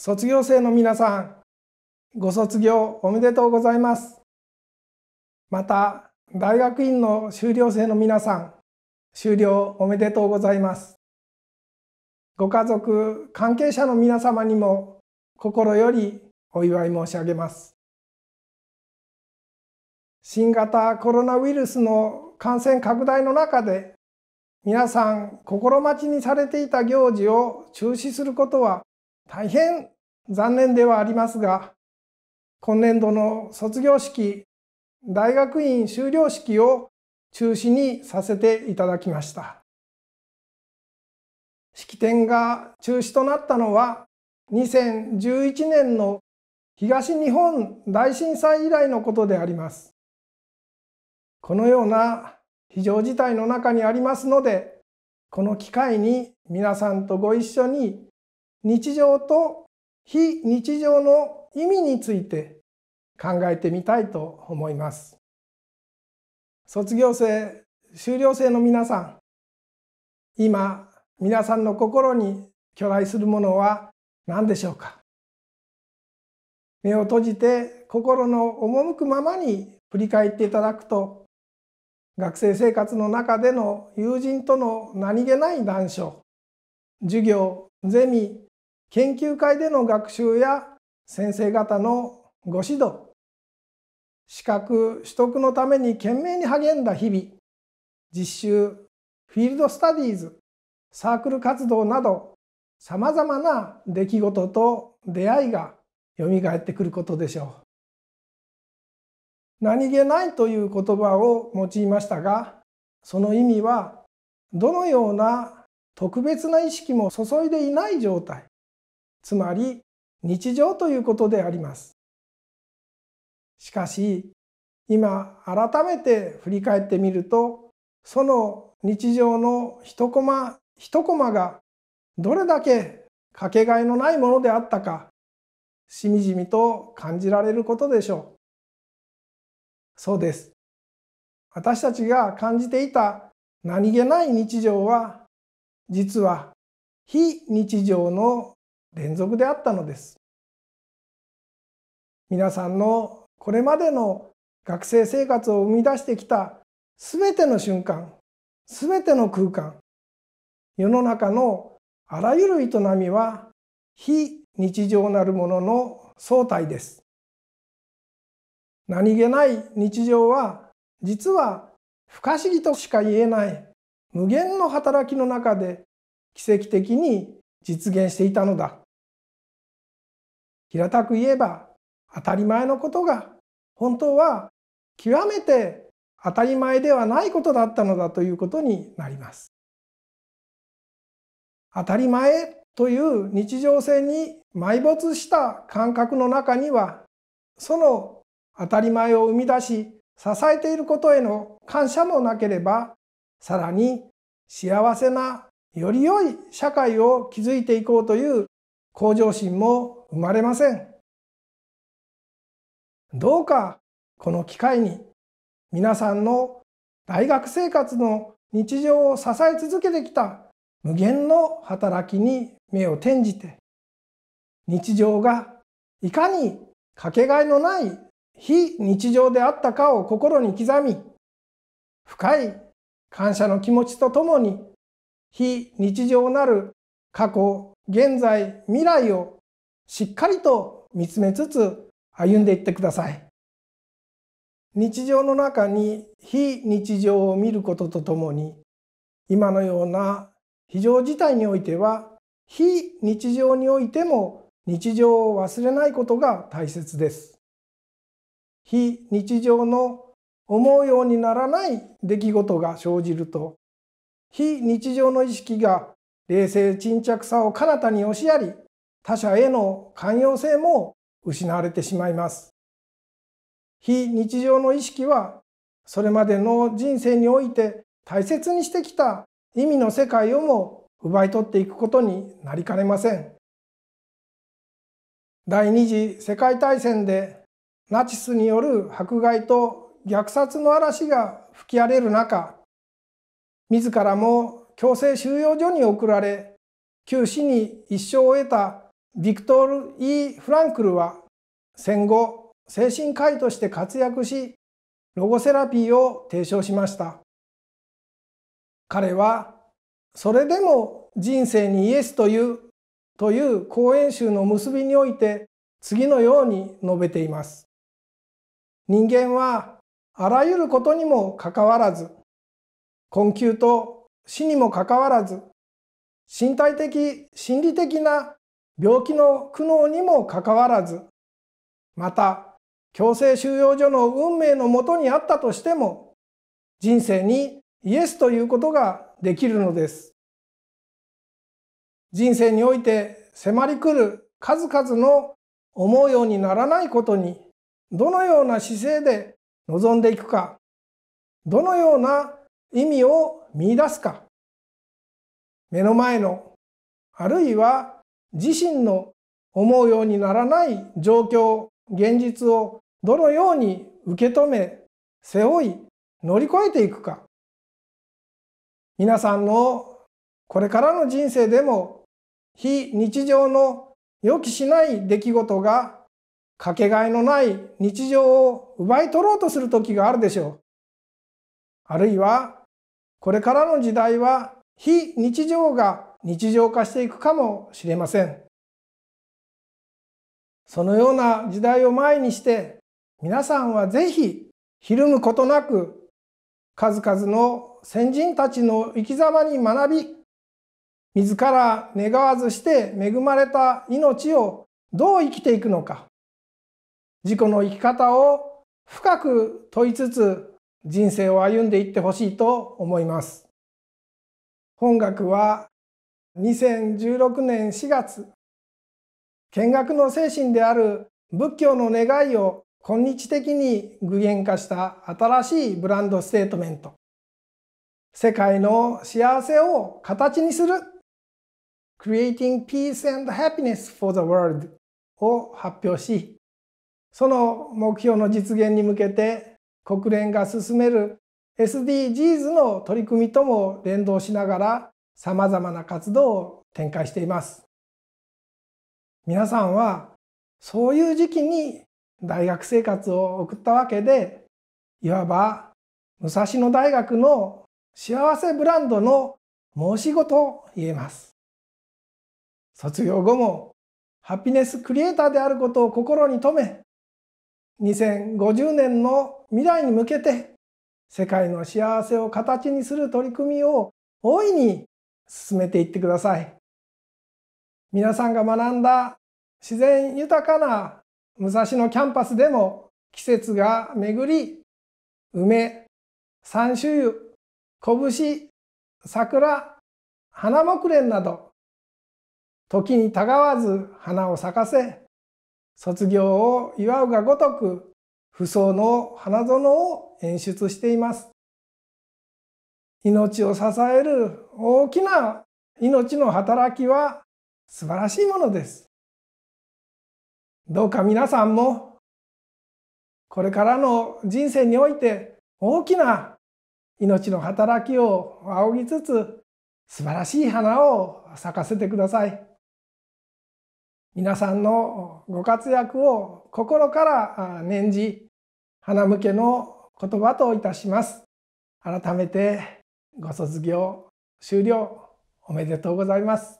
卒業生の皆さん、ご卒業おめでとうございます。また、大学院の修了生の皆さん、修了おめでとうございます。ご家族、関係者の皆様にも心よりお祝い申し上げます。新型コロナウイルスの感染拡大の中で皆さん心待ちにされていた行事を中止することは大変残念ではありますが、今年度の卒業式、大学院修了式を中止にさせていただきました。式典が中止となったのは、2011年の東日本大震災以来のことであります。このような非常事態の中にありますので、この機会に皆さんとご一緒に日常と非日常の意味について考えてみたいと思います卒業生修了生の皆さん今皆さんの心に巨大するものは何でしょうか目を閉じて心の赴くままに振り返っていただくと学生生活の中での友人との何気ない談笑授業ゼミ研究会での学習や先生方のご指導資格取得のために懸命に励んだ日々実習フィールドスタディーズサークル活動などさまざまな出来事と出会いがよみがえってくることでしょう。何気ないという言葉を用いましたがその意味はどのような特別な意識も注いでいない状態つまり日常ということであります。しかし今改めて振り返ってみるとその日常の一コマ一コマがどれだけかけがえのないものであったかしみじみと感じられることでしょう。そうです。私たちが感じていた何気ない日常は実は非日常の連続であったのです皆さんのこれまでの学生生活を生み出してきた全ての瞬間全ての空間世の中のあらゆる営みは非日常なるものの総体です何気ない日常は実は不可思議としか言えない無限の働きの中で奇跡的に実現していたのだ平たく言えば当たり前のことが本当は極めて当たり前ではないことだったのだということになります。当たり前という日常性に埋没した感覚の中にはその当たり前を生み出し支えていることへの感謝もなければさらに幸せなより良い社会を築いていこうという向上心も生まれません。どうかこの機会に皆さんの大学生活の日常を支え続けてきた無限の働きに目を転じて日常がいかにかけがえのない非日常であったかを心に刻み深い感謝の気持ちとともに非日常なる過去、現在、未来をしっかりと見つめつつ歩んでいってください。日常の中に非日常を見ることとともに今のような非常事態においては非日常においても日常を忘れないことが大切です。非日常の思うようにならない出来事が生じると非日常の意識が冷静沈着さを彼方に押しやり、他者への寛容性も失われてしまいます。非日常の意識は、それまでの人生において大切にしてきた意味の世界をも奪い取っていくことになりかねません。第二次世界大戦でナチスによる迫害と虐殺の嵐が吹き荒れる中、自らも強制収容所に送られ九死に一生を得たビクトール・ E・ フランクルは戦後精神科医として活躍しロゴセラピーを提唱しました彼はそれでも人生にイエスというという講演集の結びにおいて次のように述べています人間はあらゆることにもかかわらず困窮と死にもかかわらず身体的心理的な病気の苦悩にもかかわらずまた強制収容所の運命のもとにあったとしても人生にイエスということができるのです人生において迫り来る数々の思うようにならないことにどのような姿勢で臨んでいくかどのような意味を見出すか目の前のあるいは自身の思うようにならない状況現実をどのように受け止め背負い乗り越えていくか皆さんのこれからの人生でも非日常の予期しない出来事がかけがえのない日常を奪い取ろうとする時があるでしょう。あるいはこれからの時代は非日常が日常化していくかもしれません。そのような時代を前にして皆さんはぜひひるむことなく数々の先人たちの生き様に学び自ら願わずして恵まれた命をどう生きていくのか自己の生き方を深く問いつつ人生を歩んでいってほしいと思います。本学は2016年4月、見学の精神である仏教の願いを今日的に具現化した新しいブランドステートメント。世界の幸せを形にする Creating Peace and Happiness for the World を発表し、その目標の実現に向けて国連が進める SDGs の取り組みとも連動しながら様々な活動を展開しています。皆さんはそういう時期に大学生活を送ったわけで、いわば武蔵野大学の幸せブランドの申し子と言えます。卒業後もハピネスクリエイターであることを心に留め、2050年の未来に向けて世界の幸せを形にする取り組みを大いに進めていってください。皆さんが学んだ自然豊かな武蔵野キャンパスでも季節が巡り、梅、山種油、拳、桜、花木蓮など、時にたがわず花を咲かせ、卒業を祝うがごとく不相の花園を演出しています。命を支える大きな命の働きは素晴らしいものです。どうか皆さんもこれからの人生において大きな命の働きを仰ぎつつ素晴らしい花を咲かせてください。皆さんのご活躍を心から念じ花向けの言葉といたします改めてご卒業終了おめでとうございます